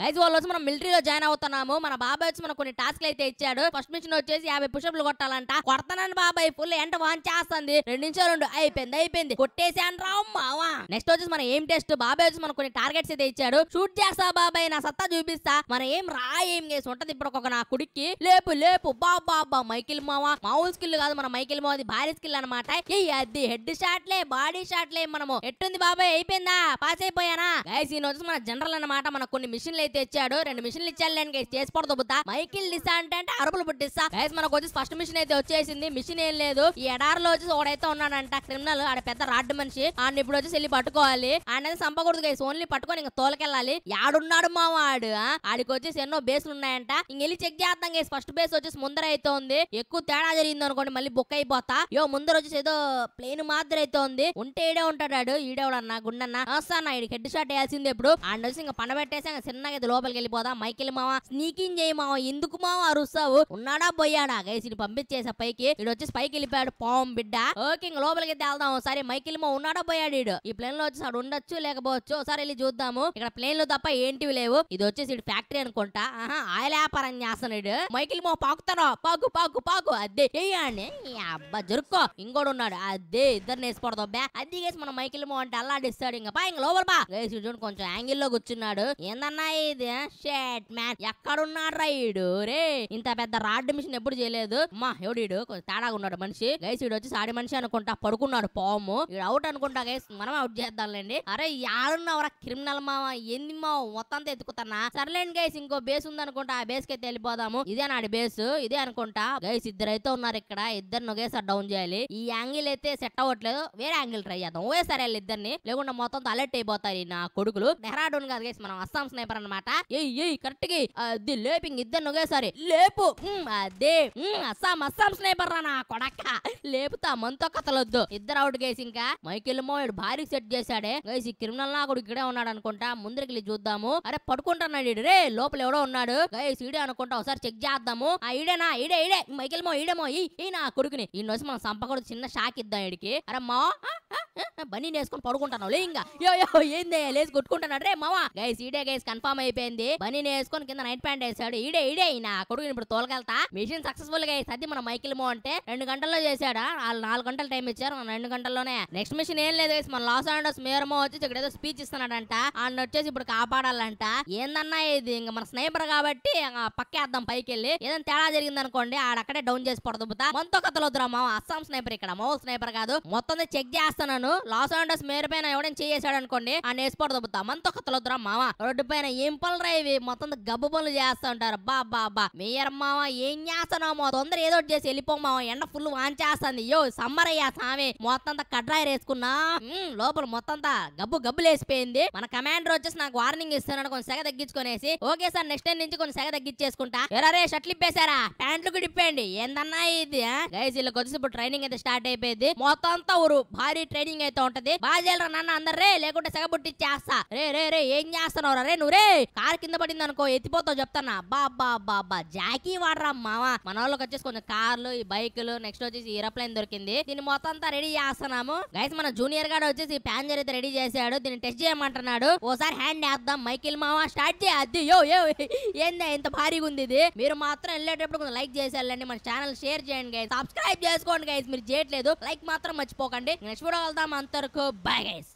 guys వాళ్ళు వచ్చి మనం మిలిటరీలో జాయిన్ అవుతున్నాము మన బాబాయ్ వచ్చి మనకు కొన్ని టాస్క్లు అయితే ఇచ్చాడు ఫస్ట్ మిషన్ వచ్చేసి యాభై పుషప్లు కొట్టాలంట కొడతానని బాబాయ్ ఫుల్ ఎంట వాన్ చేస్తుంది నిమిషాలు రెండు అయిపోయింది అయిపోయింది కొట్టేసి అంటారా మావా నెక్స్ట్ వచ్చేసి మన ఏం టెస్ట్ బాబాయ్ వచ్చి మనకు కొన్ని టార్గెట్స్ అయితే ఇచ్చాడు షూట్ చేస్తా బాబాయ్ నా సత్తా చూపిస్తా మన ఏం రా ఏం చేసి ఉంటది ఇప్పుడు ఒక నా కుడికి లేపు లేపు బాబా బా మైకిల్ మావా మామూలు స్కిల్ కాదు మన మైకిల్ మావది భారీ స్కిల్ అనమాట ఏ అది హెడ్ లే బాడీ షాట్లే మనము ఎట్టుంది బాబాయ్ అయిపోయిందా పాస్ అయిపోయానా గైస్ ఈ వచ్చి మన జనరల్ అనమాట మనకు కొన్ని మిషన్ అయితే ఇచ్చాడు రెండు మిషన్లు ఇచ్చాను నేను చేసి పొడదొబ్బుతా మైకిల్ డిసా అంటే అంటే అరుపులు పుట్టిస్తా గైస్ మనకు వచ్చి ఫస్ట్ మిషన్ అయితే వచ్చేసింది మిషన్ ఏం లేదు ఈ ఎడారిలో వచ్చి ఒకడైతే ఉన్నాడంట క్రిమినల్ ఆడ పెద్ద రాడ్డు మనిషి ఆయన ఇప్పుడు వచ్చి వెళ్ళి పట్టుకోవాలి ఆయన సంపకూడదు గైస్ ఓన్లీ పట్టుకొని ఇంకా తోలకెళ్ళాలి యాడున్నాడు మా వాడు ఆడికి వచ్చేసి ఎన్నో బేస్లు ఉన్నాయంట ఇంకెళ్ళి చెక్ చేద్దాం గైస్ ఫస్ట్ బేస్ వచ్చేసి ముందర అయితే ఉంది ఎక్కువ తేడా జరిగింది అనుకోండి మళ్ళీ బుక్ అయిపోతా యో ముందర వచ్చేసి ఏదో ప్లేన్ మాదిరి అయితే ఉంది ఉంటే ఈడే ఉంటాడు అన్న గుండన్నా వస్తానా ఈడికి హెడ్ షాట్ వేయాల్సింది ఇప్పుడు ఆయన వచ్చి ఇంకా పండబెట్టేసి చిన్న ఎలాగైతే లోపలికి వెళ్ళిపోదా మైకిల్ మావా స్నీకింగ్ చేయి మామ ఎందుకు మావా అరుస్తావు ఉన్నాడా పోయాడా గైసిని పంపించేసా పైకి ఇడు వచ్చి పైకి వెళ్ళిపోయాడు పావం బిడ్డ ఓకే ఇంక లోపలికి వెళ్దాం సరే మైకిల్ మా ఉన్నాడా పోయాడు ఇడు ఈ ప్లేన్ లో వచ్చేసి ఉండొచ్చు లేకపోవచ్చు ఒకసారి వెళ్ళి చూద్దాము ఇక్కడ ప్లేన్ లో తప్ప ఏంటివి లేవు ఇది వచ్చేసి ఇటు ఫ్యాక్టరీ అనుకుంటా ఆహా ఆయిల్ వ్యాపారం చేస్తున్నాడు మైకిల్ మామ పాకుతాను పాకు పాకు పాకు అదే చేయండి అబ్బా జరుక్కో ఇంకోడు ఉన్నాడు అదే ఇద్దరు నేర్చుకోడదు బ్యా అది గేసి మన మైకిల్ మో అంటే అల్లాడిస్తాడు ఇంకా పా ఇంక లోపల పా గేసి చూడు కొంచెం యాంగిల్ లో కూర్చున్నాడు ఏందన్నా ఇది షేట్ మ్యాన్ ఎక్కడున్నాడు ఈడు రే ఇంత పెద్ద రాడ్ మిషన్ ఎప్పుడు చేయలేదు మా ఎవడీడు తేడా ఉన్నాడు మనిషి గైస్ ఈడు వచ్చి సాడి మనిషి అనుకుంటా పడుకున్నాడు పాము ఈడు అవుట్ అనుకుంటా గైస్ మనం అవుట్ చేద్దాం లేండి అరే ఎవరా క్రిమినల్ మామ ఎన్ని మా మొత్తం ఎత్తుకుతానా సర్లేండి గైస్ ఇంకో బేస్ ఉందనుకుంటా ఆ బేస్ కి వెళ్ళిపోదాము ఇదే నాడి బేస్ ఇదే అనుకుంటా గైస్ అయితే ఉన్నారు ఇక్కడ ఇద్దరు ఒకేసారి డౌన్ చేయాలి ఈ యాంగిల్ అయితే సెట్ అవ్వట్లేదు వేరే యాంగిల్ ట్రై చేద్దాం ఓవేసారి వాళ్ళు ఇద్దరిని లేకుండా మొత్తం అలర్ట్ అయిపోతారు నా కొడుకులు డెహ్రాడూన్ కాదు గైస్ మనం అస్సాం స్నైపర్ అన్నమాట అనమాట కరెక్ట్గా అది లేపింగ్ ఇద్దరు ఒకేసారి లేపు అదే అస్సాం అస్సాం స్నేపర్ రా నా కొడక లేపుతా మనతో కథలొద్దు ఇద్దరు అవుట్ గేసి ఇంకా మైకిల్ మోయుడు భారీ సెట్ చేశాడే గైసి క్రిమినల్ నాకుడు ఇక్కడే ఉన్నాడు అనుకుంటా ముందరికి చూద్దాము అరే పడుకుంటున్నాడు రే లోపల ఎవడో ఉన్నాడు గైస్ ఈడే అనుకుంటా ఒకసారి చెక్ చేద్దాము ఆ ఈడే నా ఈడే ఈడే మైకిల్ మో ఈడేమో ఈ నా కొడుకుని ఈ వచ్చి మనం సంపకూడదు చిన్న షాక్ ఇద్దాం ఈడికి అరే మా బనీ నేసుకొని పడుకుంటాను లే ఇంకా ఏందే లేచి కొట్టుకుంటున్నాడు రే మావా గైస్ ఈడే గైస్ కన్ఫామ్ అయిపోయింది బని వేసుకొని కింద నైట్ ప్యాంట్ వేసాడు ఈడే ఈడే ఈయన కొడుకుని ఇప్పుడు తోలకెళ్తా మిషన్ సక్సెస్ఫుల్ గా సర్ది మన మైకిల్ మో అంటే రెండు గంటల్లో చేశాడా వాళ్ళు నాలుగు గంటల టైం ఇచ్చారు రెండు గంటల్లోనే నెక్స్ట్ మిషన్ ఏం లేదు మన లాస్ ఆండర్స్ మేరమో వచ్చి ఇక్కడ ఏదో స్పీచ్ ఇస్తున్నాడంట ఆయన వచ్చేసి ఇప్పుడు కాపాడాలంట ఏందన్నా ఇది ఇంకా మన స్నేహర్ కాబట్టి పక్కేద్దాం పైకి వెళ్ళి ఏదైనా తేడా జరిగింది అనుకోండి ఆడక్కడే డౌన్ చేసి పొడదుపుతా మనతో కథలు వద్దురా మామ అస్సాం స్నేపర్ ఇక్కడ మౌల్ స్నేపర్ కాదు మొత్తం చెక్ చేస్తాను లాస్ ఆండర్స్ మేర పైన ఎవడైనా చేసాడు అనుకోండి ఆ నేసి పొడదుపుతా మనతో కథలు వద్దురా మామ రోడ్డు పైన ఏం సింపుల్ రా మొత్తం గబ్బు పనులు చేస్తూ ఉంటారు బా బా బా మేయర్ మామ ఏం చేస్తున్నామో తొందర ఏదో చేసి వెళ్ళిపోమావా ఎండ ఫుల్ వాన్ చేస్తుంది యో సమ్మర్ అయ్యా సామి మొత్తం కట్రాయి వేసుకున్నా లోపల మొత్తం గబ్బు గబ్బులు వేసిపోయింది మన కమాండర్ వచ్చేసి నాకు వార్నింగ్ ఇస్తున్నాడు కొంచెం సెగ తగ్గించుకునేసి ఓకే సార్ నెక్స్ట్ టైం నుంచి కొంచెం సెగ తగ్గించేసుకుంటా ఎరారే షట్లు ఇప్పేశారా ప్యాంట్లు కూడా ఇప్పేయండి ఏందన్నా ఇది గైస్ వీళ్ళకి వచ్చేసి ఇప్పుడు ట్రైనింగ్ అయితే స్టార్ట్ అయిపోయింది మొత్తం అంతా ఊరు భారీ ట్రైనింగ్ అయితే ఉంటది బాగా చేయాలరా నాన్న అందరు రే లేకుంటే సెగబుట్టి చేస్తా రే రే రే ఏం చేస్తున్నావు రే నువ్వు రే కార్ కింద పడింది అనుకో ఎత్తిపోతావు చెప్తానా బాబా బాబా జాకీ వాడరా మావా మన వాళ్ళకి వచ్చేసి కొంచెం కార్లు ఈ బైకులు నెక్స్ట్ వచ్చేసి ఏరోప్లేన్ దొరికింది దీన్ని మొత్తం అంతా రెడీ చేస్తున్నాము గైస్ మన జూనియర్ గాడు వచ్చేసి ప్యాంజర్ అయితే రెడీ చేశాడు దీన్ని టెస్ట్ చేయమంటున్నాడు ఓసారి హ్యాండ్ వేద్దాం మైకిల్ మావా స్టార్ట్ చేయద్ది యో యో ఏందా ఇంత భారీగా ఉంది ఇది మీరు మాత్రం వెళ్ళేటప్పుడు కొంచెం లైక్ చేసి వెళ్ళండి మన ఛానల్ షేర్ చేయండి గైస్ సబ్స్క్రైబ్ చేసుకోండి గైస్ మీరు చేయట్లేదు లైక్ మాత్రం మర్చిపోకండి నెక్స్ట్ కూడా వెళ్దాం అంతరకు బై గైస్